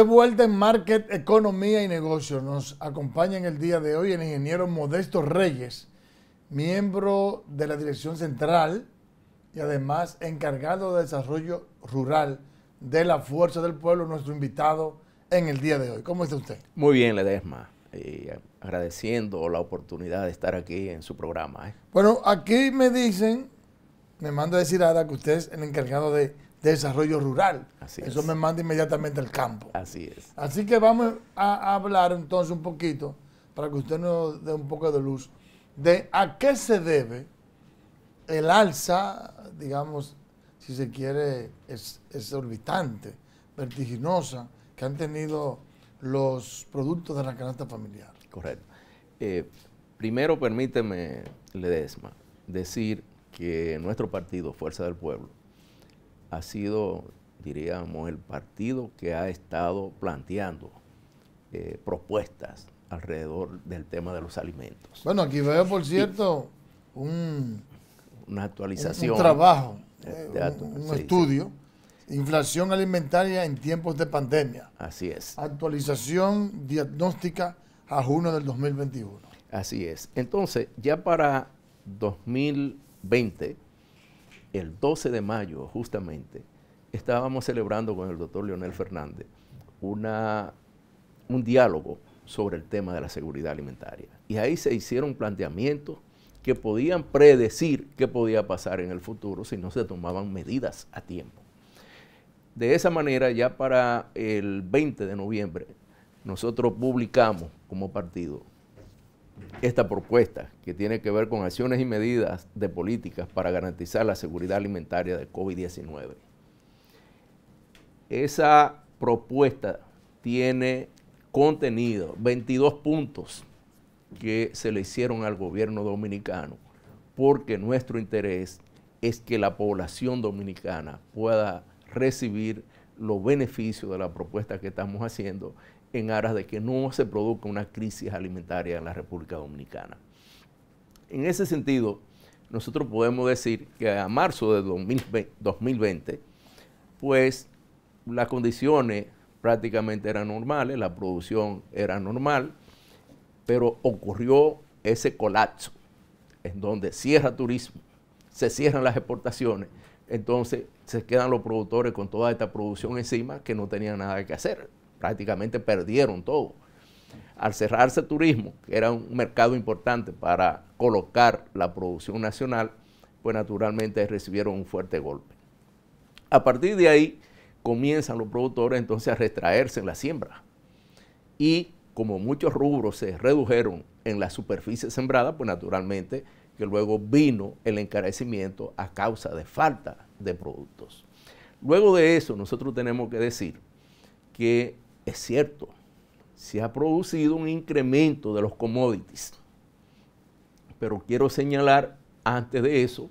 De vuelta en Market, Economía y Negocios, nos acompaña en el día de hoy el ingeniero Modesto Reyes, miembro de la Dirección Central y además encargado de desarrollo rural de la Fuerza del Pueblo, nuestro invitado en el día de hoy. ¿Cómo está usted? Muy bien, Ledesma. Y agradeciendo la oportunidad de estar aquí en su programa. ¿eh? Bueno, aquí me dicen, me manda a decir Ada que usted es el encargado de desarrollo rural. Eso me manda inmediatamente al campo. Así es. Así que vamos a hablar entonces un poquito, para que usted nos dé un poco de luz, de a qué se debe el alza, digamos, si se quiere, exorbitante, vertiginosa, que han tenido los productos de la canasta familiar. Correcto. Eh, primero, permíteme, Ledesma, decir que nuestro partido, Fuerza del Pueblo, ha sido, diríamos, el partido que ha estado planteando eh, propuestas alrededor del tema de los alimentos. Bueno, aquí veo, por cierto, un, una actualización. Un, trabajo, este, eh, un, estudio. Inflación alimentaria en tiempos de pandemia. Así es. Actualización diagnóstica a junio del 2021. Así es. Entonces, ya para 2020, el 12 de mayo, justamente, estábamos celebrando con el doctor Leonel Fernández una, un diálogo sobre el tema de la seguridad alimentaria. Y ahí se hicieron planteamientos que podían predecir qué podía pasar en el futuro si no se tomaban medidas a tiempo. De esa manera, ya para el 20 de noviembre, nosotros publicamos como partido esta propuesta que tiene que ver con acciones y medidas de políticas para garantizar la seguridad alimentaria de COVID-19. Esa propuesta tiene contenido 22 puntos que se le hicieron al gobierno dominicano porque nuestro interés es que la población dominicana pueda recibir los beneficios de la propuesta que estamos haciendo en aras de que no se produzca una crisis alimentaria en la República Dominicana. En ese sentido, nosotros podemos decir que a marzo de 2020, pues las condiciones prácticamente eran normales, la producción era normal, pero ocurrió ese colapso en donde cierra turismo, se cierran las exportaciones, entonces se quedan los productores con toda esta producción encima que no tenían nada que hacer prácticamente perdieron todo. Al cerrarse el turismo, que era un mercado importante para colocar la producción nacional, pues naturalmente recibieron un fuerte golpe. A partir de ahí comienzan los productores entonces a retraerse en la siembra. Y como muchos rubros se redujeron en la superficie sembrada, pues naturalmente que luego vino el encarecimiento a causa de falta de productos. Luego de eso, nosotros tenemos que decir que es cierto, se ha producido un incremento de los commodities, pero quiero señalar antes de eso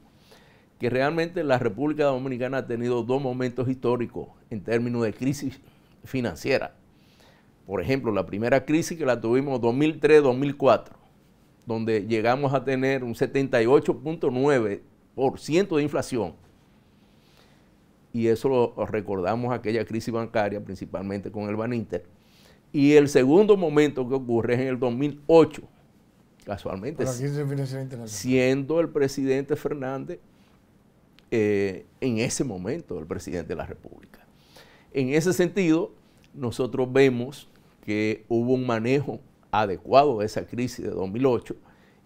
que realmente la República Dominicana ha tenido dos momentos históricos en términos de crisis financiera. Por ejemplo, la primera crisis que la tuvimos 2003-2004, donde llegamos a tener un 78.9% de inflación y eso lo recordamos aquella crisis bancaria, principalmente con el Baninter. Y el segundo momento que ocurre es en el 2008, casualmente, siendo el presidente Fernández eh, en ese momento el presidente de la República. En ese sentido, nosotros vemos que hubo un manejo adecuado de esa crisis de 2008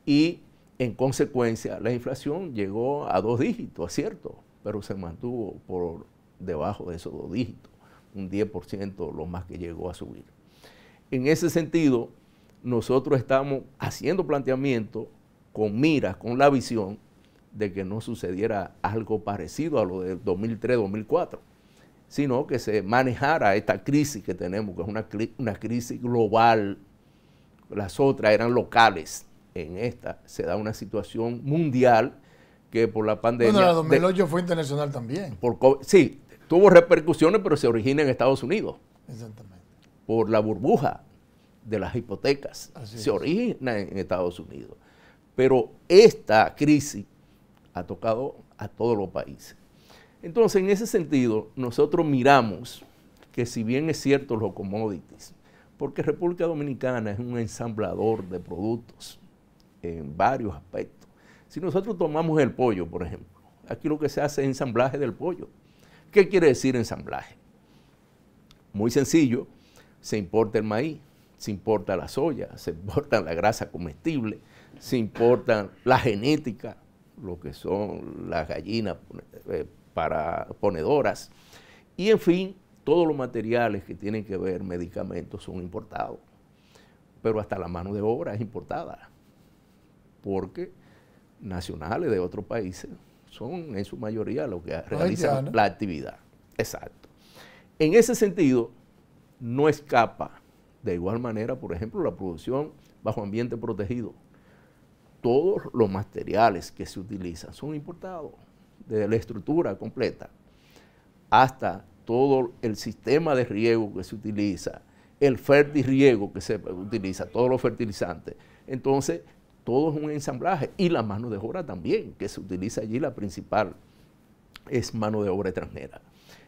y en consecuencia la inflación llegó a dos dígitos, ¿cierto? pero se mantuvo por debajo de esos dos dígitos, un 10% lo más que llegó a subir. En ese sentido, nosotros estamos haciendo planteamiento con miras, con la visión de que no sucediera algo parecido a lo del 2003-2004, sino que se manejara esta crisis que tenemos, que es una, una crisis global. Las otras eran locales. En esta se da una situación mundial que por la pandemia. Bueno, la 2008 fue internacional también. sí, tuvo repercusiones, pero se origina en Estados Unidos. Exactamente. Por la burbuja de las hipotecas. se origina en Estados Unidos. Pero esta crisis ha tocado a todos los países. Entonces, en ese sentido, nosotros miramos que si bien es cierto los commodities, porque República Dominicana es un ensamblador de productos en varios aspectos, si nosotros tomamos el pollo, por ejemplo, aquí lo que se hace es ensamblaje del pollo. ¿Qué quiere decir ensamblaje? Muy sencillo, se importa el maíz, se importa la soya, se importa la grasa comestible, se importa la genética, lo que son las gallinas eh, para ponedoras, y en fin, todos los materiales que tienen que ver medicamentos son importados, pero hasta la mano de obra es importada, porque nacionales de otros países son en su mayoría los que realizan la actividad. Exacto. En ese sentido, no escapa de igual manera, por ejemplo, la producción bajo ambiente protegido. Todos los materiales que se utilizan son importados, desde la estructura completa hasta todo el sistema de riego que se utiliza, el riego que se utiliza, todos los fertilizantes. Entonces, todo es un ensamblaje y la mano de obra también, que se utiliza allí la principal, es mano de obra extranjera.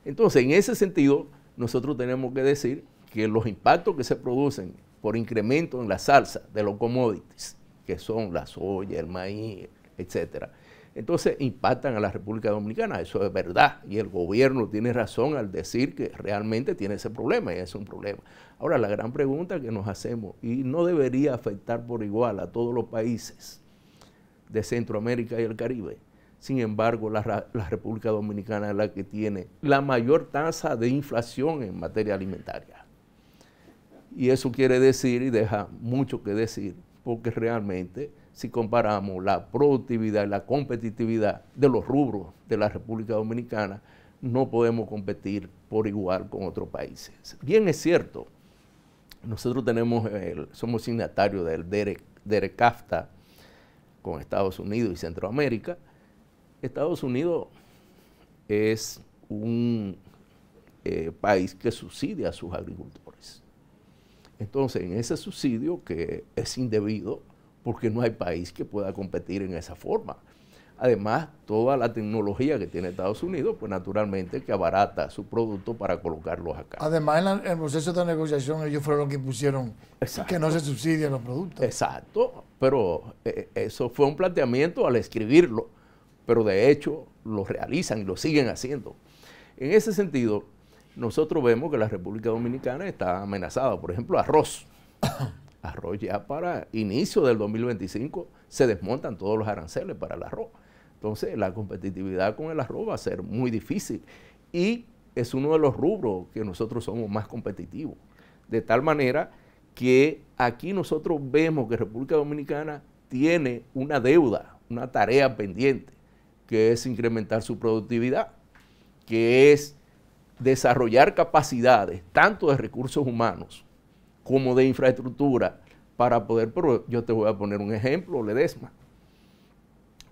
Entonces, en ese sentido, nosotros tenemos que decir que los impactos que se producen por incremento en la salsa de los commodities, que son la soya, el maíz, etcétera, entonces impactan a la República Dominicana. Eso es verdad. Y el gobierno tiene razón al decir que realmente tiene ese problema y es un problema. Ahora, la gran pregunta que nos hacemos, y no debería afectar por igual a todos los países de Centroamérica y el Caribe, sin embargo, la, la, República Dominicana es la que tiene la mayor tasa de inflación en materia alimentaria. Y eso quiere decir y deja mucho que decir, porque realmente si comparamos la productividad y la competitividad de los rubros de la República Dominicana, no podemos competir por igual con otros países. Bien es cierto, nosotros tenemos somos signatarios del DERECAFTA con Estados Unidos y Centroamérica. Estados Unidos es un eh, país que subsidia a sus agricultores. Entonces, en ese subsidio que es indebido, porque no hay país que pueda competir en esa forma. Además, toda la tecnología que tiene Estados Unidos, pues naturalmente que abarata su producto para colocarlos acá. Además, en, el proceso de negociación ellos fueron los que impusieron que no se subsidien los productos. Exacto, pero eh, eso fue un planteamiento al escribirlo, pero de hecho lo realizan y lo siguen haciendo. En ese sentido, nosotros vemos que la República Dominicana está amenazada, por ejemplo, arroz. arroz ya para inicio del 2025 se desmontan todos los aranceles para el arroz. Entonces la competitividad con el arroz va a ser muy difícil y es uno de los rubros que nosotros somos más competitivos. De tal manera que aquí nosotros vemos que República Dominicana tiene una deuda, una tarea pendiente, que es incrementar su productividad, que es desarrollar capacidades tanto de recursos humanos como de infraestructura para poder, pero yo te voy a poner un ejemplo, Ledesma.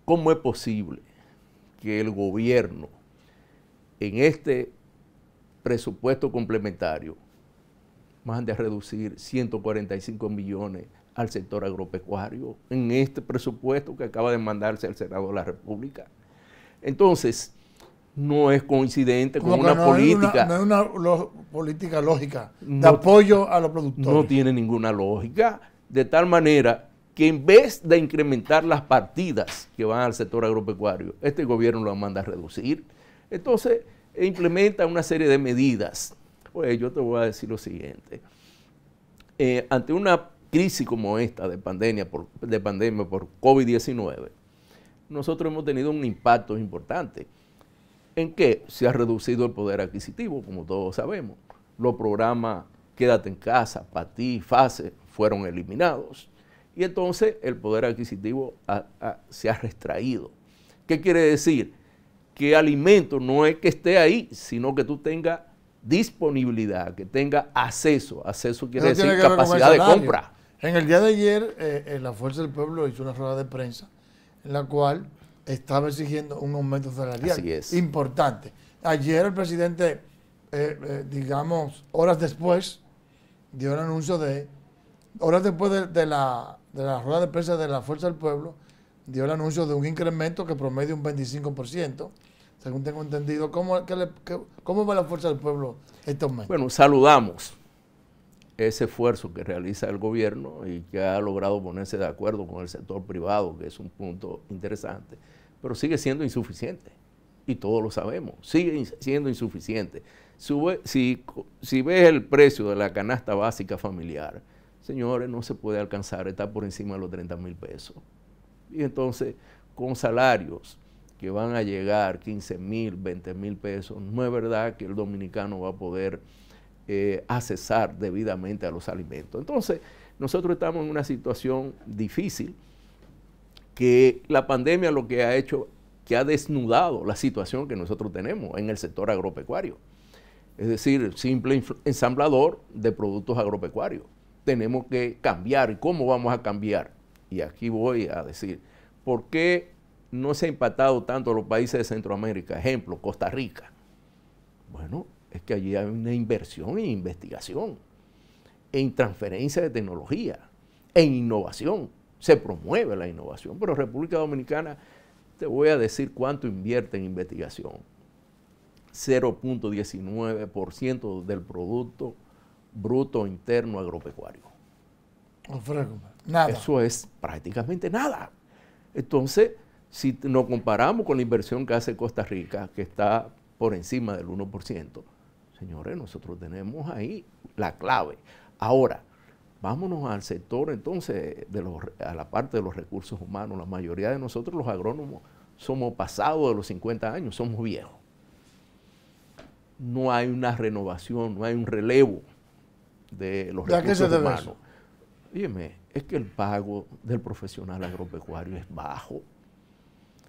¿Cómo es posible que el gobierno en este presupuesto complementario mande a reducir 145 millones al sector agropecuario en este presupuesto que acaba de mandarse al Senado de la República? Entonces, no es coincidente con una política. no es una política lógica de apoyo a los productores. No tiene ninguna lógica. De tal manera que en vez de incrementar las partidas que van al sector agropecuario, este gobierno lo manda a reducir. Entonces, e implementa una serie de medidas. Pues yo te voy a decir lo siguiente. Eh, ante una crisis como esta de pandemia de pandemia por COVID-19, nosotros hemos tenido un impacto importante en que se ha reducido el poder adquisitivo, como todos sabemos. Los programas Quédate en casa, ti Fase fueron eliminados. Y entonces el poder adquisitivo se ha restraído. ¿Qué quiere decir? Que alimento no es que esté ahí, sino que tú tengas disponibilidad, que tenga acceso. Acceso quiere decir capacidad de compra. En el día de ayer, eh, en la Fuerza del Pueblo hizo una rueda de prensa en la cual estaba exigiendo un aumento salarial importante. Ayer el presidente, eh, eh, digamos, horas después, dio el anuncio de, horas después de, la, de la rueda de prensa de la Fuerza del Pueblo, dio el anuncio de un incremento que promedio un 25%, según tengo entendido. ¿Cómo, ¿Cómo va la Fuerza del Pueblo estos meses Bueno, saludamos ese esfuerzo que realiza el gobierno y que ha logrado ponerse de acuerdo con el sector privado, que es un punto interesante, pero sigue siendo insuficiente. Y todos lo sabemos, sigue siendo insuficiente. si, si ves el precio de la canasta básica familiar, señores, no se puede alcanzar, está por encima de los 30 mil pesos. Y entonces, con salarios que van a llegar 15 mil, 20 mil pesos, no es verdad que el dominicano va a poder eh, accesar debidamente a los alimentos. Entonces, nosotros estamos en una situación difícil que la pandemia lo que ha hecho, que ha desnudado la situación que nosotros tenemos en el sector agropecuario. Es decir, simple ensamblador de productos agropecuarios. Tenemos que cambiar. y ¿Cómo vamos a cambiar? Y aquí voy a decir, ¿por qué no se ha impactado tanto los países de Centroamérica? Ejemplo, Costa Rica. Bueno, es que allí hay una inversión en investigación, en transferencia de tecnología, en innovación. Se promueve la innovación, pero República Dominicana, te voy a decir cuánto invierte en investigación. 0.19% del Producto Bruto Interno Agropecuario. Eso es prácticamente nada. Entonces, si nos comparamos con la inversión que hace Costa Rica, que está por encima del 1%, Señores, nosotros tenemos ahí la clave. Ahora, vámonos al sector entonces, de los, a la parte de los recursos humanos. La mayoría de nosotros los agrónomos somos pasados de los 50 años, somos viejos. No hay una renovación, no hay un relevo de los recursos humanos. Dígame, es que el pago del profesional agropecuario es bajo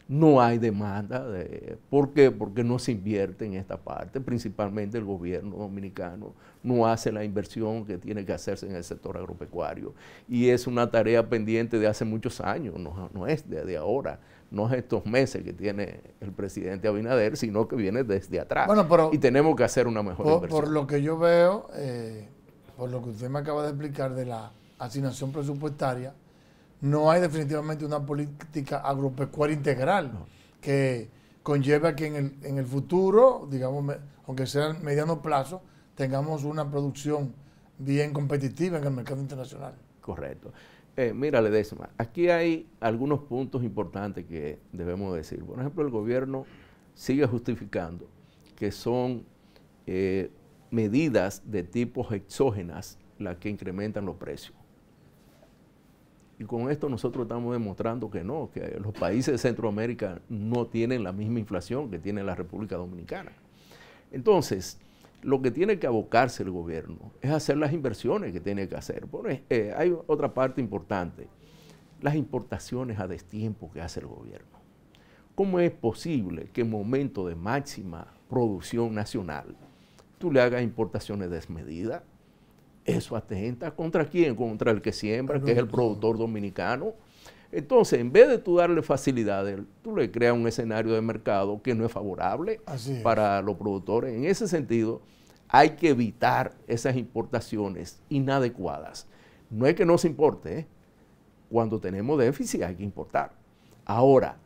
no hay demanda. De, ¿Por qué? Porque no se invierte en esta parte, principalmente el gobierno dominicano no hace la inversión que tiene que hacerse en el sector agropecuario. Y es una tarea pendiente de hace muchos años, no, no es de, ahora no es estos meses que tiene el presidente Abinader, sino que viene desde atrás. y tenemos que hacer una mejor inversión. Por lo que yo veo, eh, por lo que usted me acaba de explicar de la asignación presupuestaria, no hay definitivamente una política agropecuaria integral que conlleve que en el, futuro, digamos, aunque sea a mediano plazo, tengamos una producción bien competitiva en el mercado internacional. Correcto. Eh, mira, Ledesma, aquí hay algunos puntos importantes que debemos decir. Por ejemplo, el gobierno sigue justificando que son eh, medidas de tipos exógenas las que incrementan los precios. Y con esto nosotros estamos demostrando que no, que los países de Centroamérica no tienen la misma inflación que tiene la República Dominicana. Entonces, lo que tiene que abocarse el gobierno es hacer las inversiones que tiene que hacer. Bueno, eh, eh, hay otra parte importante, las importaciones a destiempo que hace el gobierno. ¿Cómo es posible que en momento de máxima producción nacional tú le hagas importaciones desmedidas? Eso atenta contra quién? Contra el que siembra, que es el productor dominicano. Entonces, en vez de tú darle facilidades, tú le creas un escenario de mercado que no es favorable para los productores. En ese sentido, hay que evitar esas importaciones inadecuadas. No es que no se importe, ¿eh? cuando tenemos déficit hay que importar. Ahora,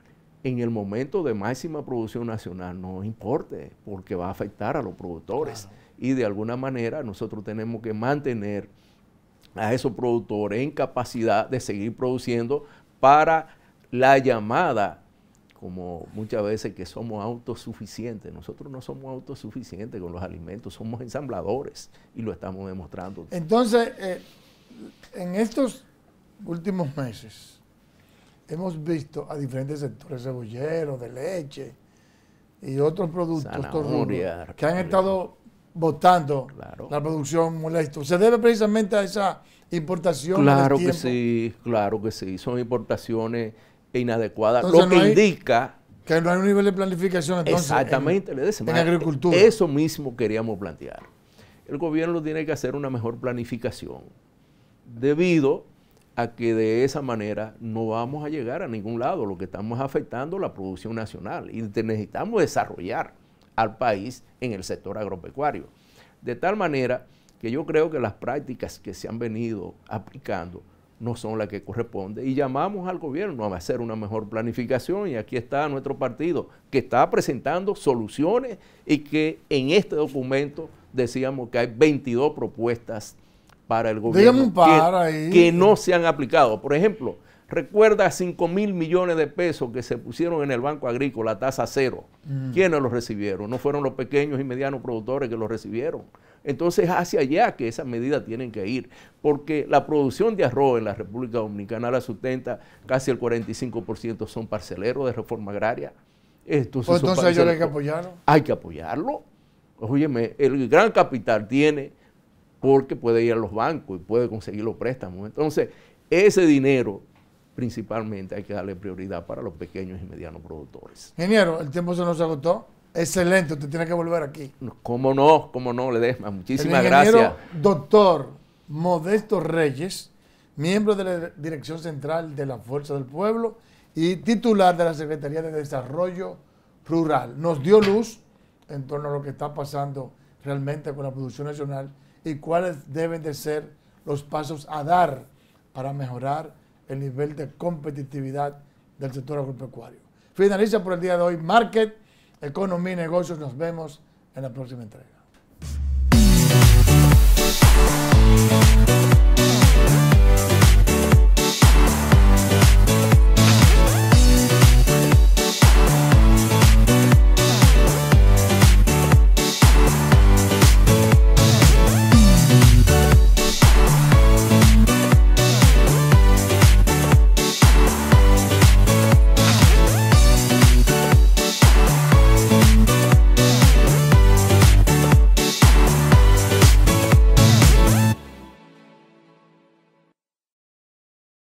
en el momento de máxima producción nacional no importe, porque va a afectar a los productores y de alguna manera nosotros tenemos que mantener a esos productores en capacidad de seguir produciendo para la llamada, como muchas veces que somos autosuficientes. Nosotros no somos autosuficientes con los alimentos, somos ensambladores y lo estamos demostrando. Entonces, eh, en estos últimos meses hemos visto a diferentes sectores cebolleros, de leche y otros productos que han estado votando la producción molesto. Se debe precisamente a esa importación. Claro que sí, claro que sí. Son importaciones inadecuadas. lo que indica. Que no hay un nivel de planificación entonces, Exactamente, en, en ah, agricultura. Eso mismo queríamos plantear. El gobierno tiene que hacer una mejor planificación, debido a que de esa manera no vamos a llegar a ningún lado. Lo que estamos afectando la producción nacional y necesitamos desarrollar al país en el sector agropecuario. De tal manera que yo creo que las prácticas que se han venido aplicando no son las que corresponde y llamamos al gobierno a hacer una mejor planificación y aquí está nuestro partido que está presentando soluciones y que en este documento decíamos que hay 22 propuestas para el gobierno que, no se han aplicado. Por ejemplo, Recuerda 5 mil millones de pesos que se pusieron en el Banco Agrícola a tasa cero. Mm. ¿Quiénes los recibieron? No fueron los pequeños y medianos productores que los recibieron. Entonces, hacia allá que esas medidas tienen que ir, porque la producción de arroz en la República Dominicana la sustenta casi el 45% son parceleros de reforma agraria. Pues entonces, hay que apoyarlo. Hay que apoyarlo. Óyeme, el gran capital tiene porque puede ir a los bancos y puede conseguir los préstamos. Entonces, ese dinero principalmente hay que darle prioridad para los pequeños y medianos productores. Ingeniero, el tiempo se nos agotó. Excelente, usted tiene que volver aquí. ¿Cómo no? ¿Cómo no, le Ledesma? Muchísimas el ingeniero, gracias. Doctor Modesto Reyes, miembro de la Dirección Central de la Fuerza del Pueblo y titular de la Secretaría de Desarrollo Rural, nos dio luz en torno a lo que está pasando realmente con la producción nacional y cuáles deben de ser los pasos a dar para mejorar el nivel de competitividad del sector agropecuario. Finaliza por el día de hoy Market, Economía y Negocios. Nos vemos en la próxima entrega.